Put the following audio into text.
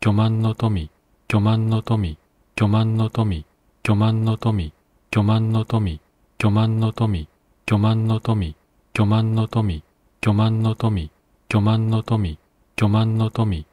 巨万の富、巨万の富、巨万の富、巨万の富、巨万の富、巨万の富、巨万の富、巨万の富、巨万の富、巨万の富、巨万の富、